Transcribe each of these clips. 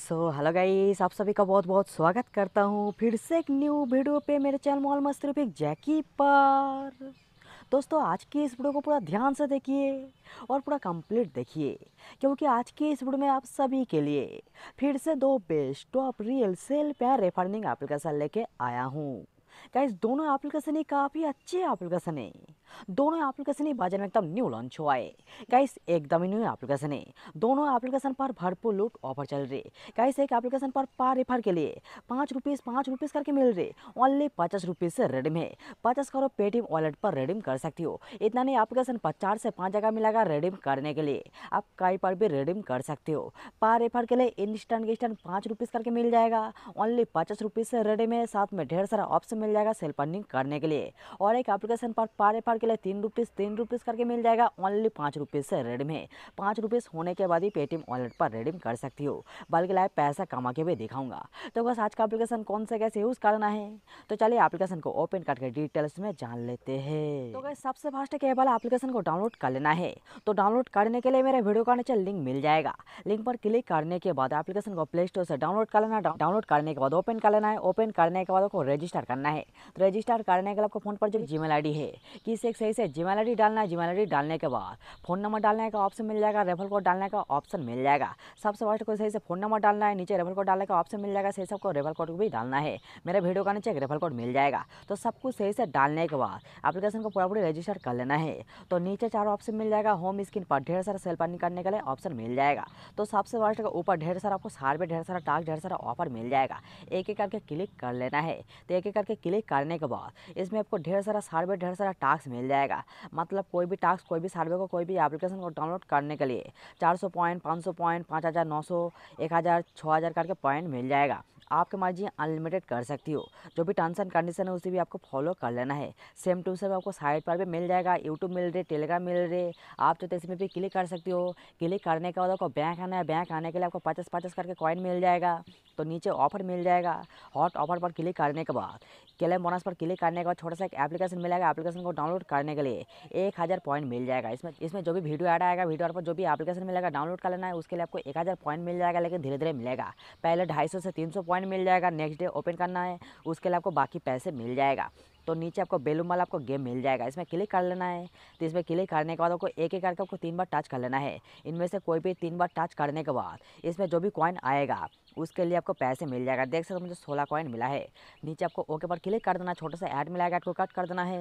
so hello guys आप सभी का बहुत बहुत स्वागत करता हूँ फिर से एक न्यू वीडियो पे मेरे चैनल मॉल मस्तरूपी जैकी पर दोस्तों आज की इस वीडियो को पूरा ध्यान से देखिए और पूरा कंप्लीट देखिए क्योंकि आज की इस वीडियो में आप सभी के लिए फिर से दो best top real sell pair referring application लेके आया हूँ गाइस दोनों एप्लीकेशन ही काफ़ी अच्छी एप्लीकेशन है दोनों एप्लीकेशन ही बाजार में एकदम न्यू लॉन्च हुआ है गाइस एकदम ही न्यू एप्लीकेशन है दोनों एप्लीकेशन पर भरपूर लूट ऑफर चल रही है गाइस एक एप्लीकेशन पर पार रेफर के लिए पाँच रुपीज़ पाँच रुपीज़ करके मिल है ओनली पचास रुपीज़ से रेडीम है पचास करो पेटीएम वॉलेट पर रेडीम कर सकती हो इतना नहीं एप्लीकेशन पर चार से पाँच जगह मिलेगा रेडीम करने के लिए आप कहीं पर भी रेडीम कर सकते हो पार रेफर के लिए इंस्टेंट इंस्टेंट पाँच रुपीज़ करके मिल जाएगा ओनली पचास रुपीज़ से रेडीम है साथ में ढेर सारा ऑप्शन मिल जाएगा सेल अर्निंग करने के लिए और एक एप्लीकेशन पर पार रेफर के पहले तीन रुपीज़ तीन रुपीज़ करके मिल जाएगा ओनली पाँच रुपीज़ से रेड है पाँच रुपीज़ होने के बाद ही पेटीएम वॉलेट पर रिडीम कर सकती हो बल्कि लाइव पैसा कमा के भी दिखाऊंगा तो बस आज का एप्लीकेशन कौन सा कैसे यूज़ करना है तो चलिए एप्लीकेशन को ओपन करके डिटेल्स में जान लेते हैं तो गैस सबसे फास्ट है वाला एप्लीकेशन को डाउनलोड कर लेना है तो डाउनलोड करने के लिए मेरे वीडियो का नीचे लिंक मिल जाएगा लिंक पर क्लिक करने के बाद एप्लीकेशन को प्ले स्टोर से डाउनलोड कर लेना डाउनलोड करने के बाद ओपन कर लेना है ओपन करने के बाद आपको रजिस्टर करना है तो रजिस्टर करने के लिए आपको फोन पर जो जी मेल है किसी एक सही से जिम एल डालना है जिम एल डालने के बाद फ़ोन नंबर डालने का ऑप्शन मिल जाएगा रेफर कोड डालने का ऑप्शन मिल जाएगा सबसे फर्स्ट को सही से फ़ोन नंबर डालना है नीचे रेफर कोड डालने का ऑप्शन मिल जाएगा सही सबको रेफर कोड भी डालना है मेरे वीडियो का नीचे रेफर कोड मिल जाएगा तो सब कुछ सही से डालने के बाद एप्लीकेशन को पूरा पूरी रजिस्टर कर लेना है तो नीचे चार ऑप्शन मिल जाएगा होम स्क्रीन पर ढेर सारा सेल पानी करने के लिए ऑप्शन मिल जाएगा तो सबसे फर्स्ट का ऊपर ढेर सारा आपको सार्वे ढेर सारा टास्क ढेर सारा ऑफर मिल जाएगा एक एक करके क्लिक कर लेना है तो एक एक करके क्लिक करने के बाद इसमें आपको ढेर सारा सार्वे ढेर सारा टास्क मिल मिल जाएगा मतलब कोई भी टास्क कोई भी सर्वे को कोई भी एप्लीकेशन को डाउनलोड करने के लिए चार सौ पॉइंट पाँच सौ पॉइंट पाँच हज़ार नौ सौ एक हज़ार छः हज़ार करके पॉइंट मिल जाएगा आपके मर्जी अनलिमिटेड कर सकती हो जो भी टर्म्स एंड कंडीशन है उसे भी आपको फॉलो कर लेना है सेम टू सेम आपको साइट पर भी मिल जाएगा यूट्यूब मिल रही टेलीग्राम मिल रही आप चाहते तो इसमें भी क्लिक कर सकती हो क्लिक करने के बाद आपको बैंक आना है बैंक आने के लिए आपको पचास पचास करके कॉइन मिल जाएगा तो नीचे ऑफर मिल जाएगा हॉट ऑफर पर क्लिक करने के बाद क्लेम बोनस पर क्लिक करने के बाद छोटा सा एक एप्लीकेशन मिलेगा एप्लीकेशन को डाउनलोड करने के लिए एक हज़ार पॉइंट मिल जाएगा इसमें इसमें जो भी वीडियो ऐड आएगा वीडियो पर जो भी एप्लीकेशन मिलेगा डाउनलोड कर लेना है उसके लिए आपको एक हज़ार पॉइंट मिल जाएगा लेकिन धीरे धीरे मिलेगा पहले ढाई सौ से तीन सौ पॉइंट कॉइन मिल जाएगा नेक्स्ट डे ओपन करना है उसके लिए आपको बाकी पैसे मिल जाएगा तो नीचे आपको बेलूम वाला आपको गेम मिल जाएगा इसमें क्लिक कर लेना है तो इसमें क्लिक करने के बाद आपको एक एक करके आपको तीन बार टच कर लेना है इनमें से कोई भी तीन बार टच करने के बाद इसमें जो भी कॉइन आएगा उसके लिए आपको पैसे मिल जाएगा देख सकते हो मुझे सोलह कॉइन मिला है नीचे आपको ओके पर क्लिक कर देना छोटा सा ऐड मिलाएगा ऐड को कट कर देना है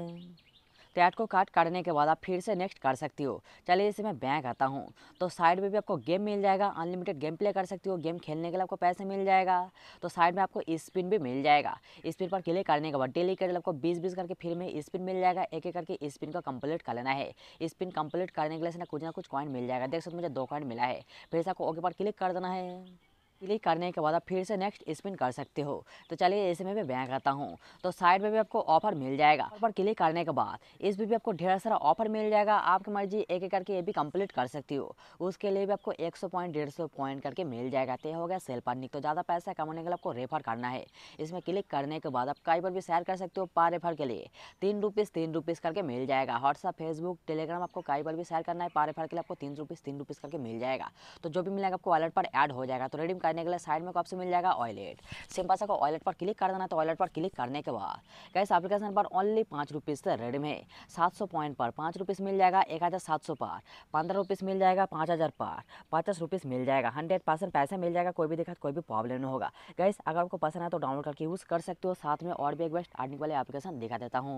कैट को काट काटने के बाद आप फिर से नेक्स्ट कर सकती हो चलिए जैसे मैं बैंक आता हूँ तो साइड में भी आपको गेम मिल जाएगा अनलिमिटेड गेम प्ले कर सकती हो गेम खेलने के लिए आपको पैसे मिल जाएगा तो साइड में आपको स्पिन भी मिल जाएगा स्पिन पर क्लिक करने के बाद डेली कर आपको बीस बीस करके फिर में स्पिन मिल जाएगा एक एक करके स्पिन को कम्प्लीट कर लेना है स्पिन कम्प्लीट करने के लिए कुछ ना कुछ कॉइन मिल जाएगा देख सकते मुझे दो कॉइन मिला है फिर से आपको ओके पर क्लिक कर देना है क्लिक करने के बाद आप फिर से नेक्स्ट स्पिन कर सकते हो तो चलिए इसे मैं भी बैंक करता हूँ तो साइड में भी आपको ऑफर मिल जाएगा ऑफर क्लिक करने के बाद इस पर भी आपको ढेर सारा ऑफर मिल जाएगा आपकी मर्जी एक एक करके ये भी कंप्लीट कर सकती हो उसके लिए भी आपको 100 पॉइंट डेढ़ सौ पॉइंट करके मिल जाएगा तो हो गया सेल पार्निक तो ज़्यादा पैसा कमाने के लिए आपको रेफर करना है इसमें क्लिक करने के बाद आप कहीं पर भी शेयर कर सकते हो पार रेफर के लिए तीन रुपीज़ तीन रुपीज़ करके मिल जाएगा व्हाट्सअप फेसबुक टेलीग्राम आपको कहीं पर भी शेयर करना है पार रेफर के लिए आपको तीन रुपीज़ तीन रुपीज़ करके मिल जाएगा तो जो भी मिलेगा आपको वॉलेट पर एड हो जाएगा तो रेडीम करने के लिए साइड में आपसे मिल जाएगा ऑयलेट सिंपल सा को ऑयलेट पर क्लिक कर देना तो ऑयलेट पर क्लिक करने के बाद कैसे एप्लीकेशन पर ओनली पाँच रुपीज़ से रेड में सात सौ पॉइंट पर पाँच रुपीज़ मिल जाएगा एक हज़ार सात सौ पर पंद्रह रुपीज़ मिल जाएगा पाँच हज़ार पर पचास रुपीज़ मिल जाएगा हंड्रेड परसेंट पैसे मिल जाएगा कोई भी दिक्कत कोई भी प्रॉब्लम नहीं होगा कैसे अगर आपको पसंद है तो डाउनलोड करके यूज़ कर सकते हो साथ में और भी एक बेस्ट अर्निंग वाले एप्लीकेशन दिखा देता हूँ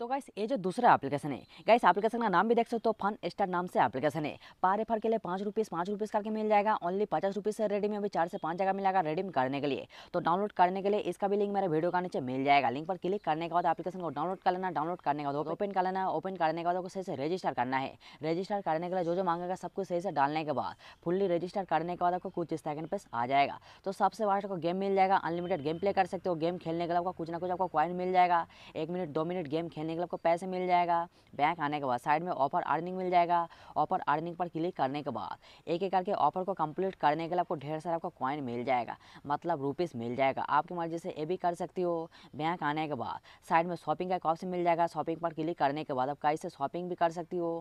तो गाइस ये जो दूसरा एप्लीकेशन है गाइस एप्लीकेशन का नाम भी देख सकते हो फन स्टार नाम से एप्लीकेशन है पर रेफर के लिए पाँच रुपीज़ पाँच रुपीज़ करके मिल जाएगा ओनली पचास रुपीस से रेडीम अभी चार से पाँच जगह मिलेगा रेडीम करने के लिए तो डाउनलोड करने के लिए इसका भी लिंक मेरे वीडियो का नीचे मिल जाएगा लिंक पर क्लिक करने के बाद एप्लीकेशन को डाउनलोड कर लेना डाउनलोड करने के बाद ओपन कर लेना ओपन करने के बाद सही से रजिस्टर करना है रजिस्टर करने के लिए जो जो मांगेगा सब कुछ सही से डालने के बाद फुल्ली रजिस्टर करने के बाद आपको कुछ सेकंड पे आ जाएगा तो सबसे बाहर आपको गेम मिल जाएगा अनलिमिटेड गेम प्ले कर सकते हो गेम खेलने के लिए आपको कुछ ना कुछ आपको क्वाइन मिल जाएगा एक मिनट दो मिनट गेम खेलने करने के लिए आपको पैसे मिल जाएगा बैंक आने के बाद साइड में ऑफर अर्निंग मिल जाएगा ऑफर अर्निंग पर क्लिक करने के बाद एक एक करके ऑफर को कंप्लीट करने के लिए आपको ढेर सारा आपको कॉइन मिल जाएगा मतलब रुपीस मिल जाएगा आपकी मर्जी से ये भी कर सकती हो बैंक आने के बाद साइड में शॉपिंग का ऑप्शन मिल जाएगा शॉपिंग पर क्लिक करने के बाद आप कहीं से शॉपिंग भी कर सकती हो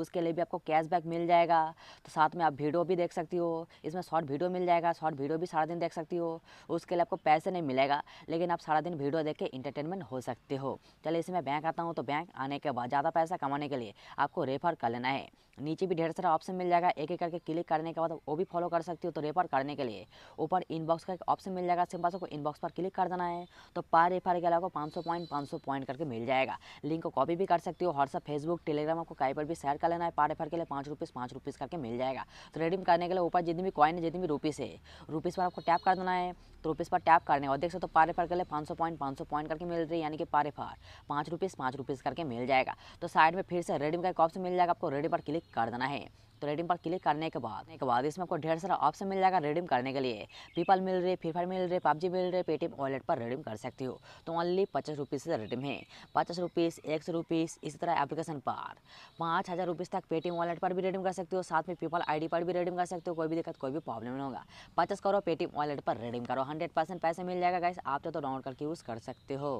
उसके लिए भी आपको कैशबैक मिल जाएगा तो साथ में आप वीडियो भी देख सकती हो इसमें शॉर्ट वीडियो मिल जाएगा शॉर्ट वीडियो भी सारा दिन देख सकती हो उसके लिए आपको पैसे नहीं मिलेगा लेकिन आप सारा दिन वीडियो देख के इंटरटेनमेंट हो सकते हो चलिए इसमें बैंक आप करता हूँ तो बैंक आने के बाद ज़्यादा पैसा कमाने के लिए आपको रेफर कर लेना है नीचे भी ढेर सारा ऑप्शन मिल जाएगा एक एक करके क्लिक करने के बाद वो भी फॉलो कर सकती हो तो रेफर करने के लिए ऊपर इनबॉक्स का एक ऑप्शन मिल जाएगा सिंपल सबको इनबॉक्स पर क्लिक कर देना है तो पर रेफर के अलावा पाँच सौ पॉइंट पाँच सौ पॉइंट करके मिल जाएगा लिंक को कॉपी भी कर सकती हो व्हाट्सअप फेसबुक टेलीग्राम आपको कहीं पर भी शेयर कर लेना है पर रेफर के लिए पाँच रुपीज़ पाँच रुपीज़ करके मिल जाएगा तो रेडीम करने के लिए ऊपर जितनी भी कॉइन है जितनी भी रुपीज़ है रुपीज़ पर आपको टैप कर देना है तो रुपीज़ पर टैप करने और देख सकते हो पर रेफर के लिए पाँच सौ पॉइंट पाँच सौ पॉइंट करके मिल रही है यानी कि पर रेफर पाँच रुपीज़ पाँच रुपीज़ करके मिल जाएगा तो साइड में फिर से रेडीम का एक ऑप्शन मिल जाएगा आपको रेडीम पर क्लिक कर देना है तो रेडीम पर क्लिक करने के बाद एक बाद इसमें आपको ढेर सारा ऑप्शन मिल जाएगा रेडीम करने के लिए पीपल मिल रही फ्री फायर मिल रही पबजी मिल रही पेटीएम वॉलेट पर रेडीम कर सकती हो तो ओनली पचास रुपीज़ से रेडीम है पचास रुपीज़ एक सौ रुपीज़ इसी तरह एप्लीकेशन पर पाँच हज़ार रुपीज़ तक पेटीएम वॉलेट पर भी रेडीम कर सकते हो साथ में पीपल आई पर भी रेडीम कर सकते हो कोई भी दिक्कत कोई भी प्रॉब्लम नहीं होगा पचास करो पेटीएम वॉलेट पर रेडीम करो हंड्रेड पैसे मिल जाएगा गैस आप तो डाउनलोड करके यूज़ कर सकते हो